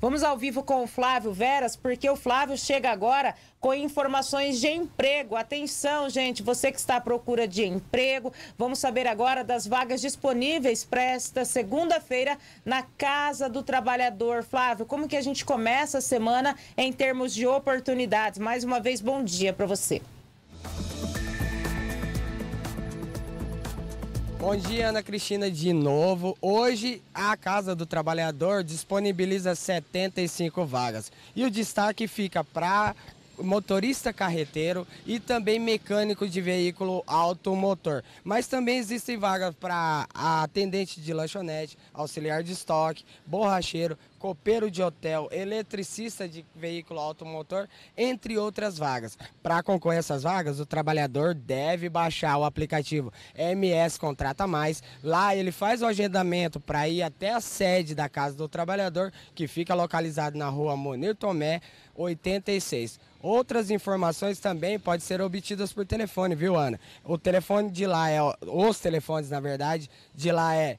Vamos ao vivo com o Flávio Veras, porque o Flávio chega agora com informações de emprego. Atenção, gente, você que está à procura de emprego, vamos saber agora das vagas disponíveis para esta segunda-feira na Casa do Trabalhador. Flávio, como que a gente começa a semana em termos de oportunidades? Mais uma vez, bom dia para você. Bom dia, Ana Cristina, de novo. Hoje, a Casa do Trabalhador disponibiliza 75 vagas. E o destaque fica para motorista carreteiro e também mecânico de veículo automotor. Mas também existem vagas para atendente de lanchonete, auxiliar de estoque, borracheiro, copeiro de hotel, eletricista de veículo automotor, entre outras vagas. Para concorrer a essas vagas, o trabalhador deve baixar o aplicativo MS Contrata Mais. Lá ele faz o agendamento para ir até a sede da Casa do Trabalhador, que fica localizado na rua Monir Tomé, 86. Outras informações também podem ser obtidas por telefone, viu, Ana? O telefone de lá é, os telefones, na verdade, de lá é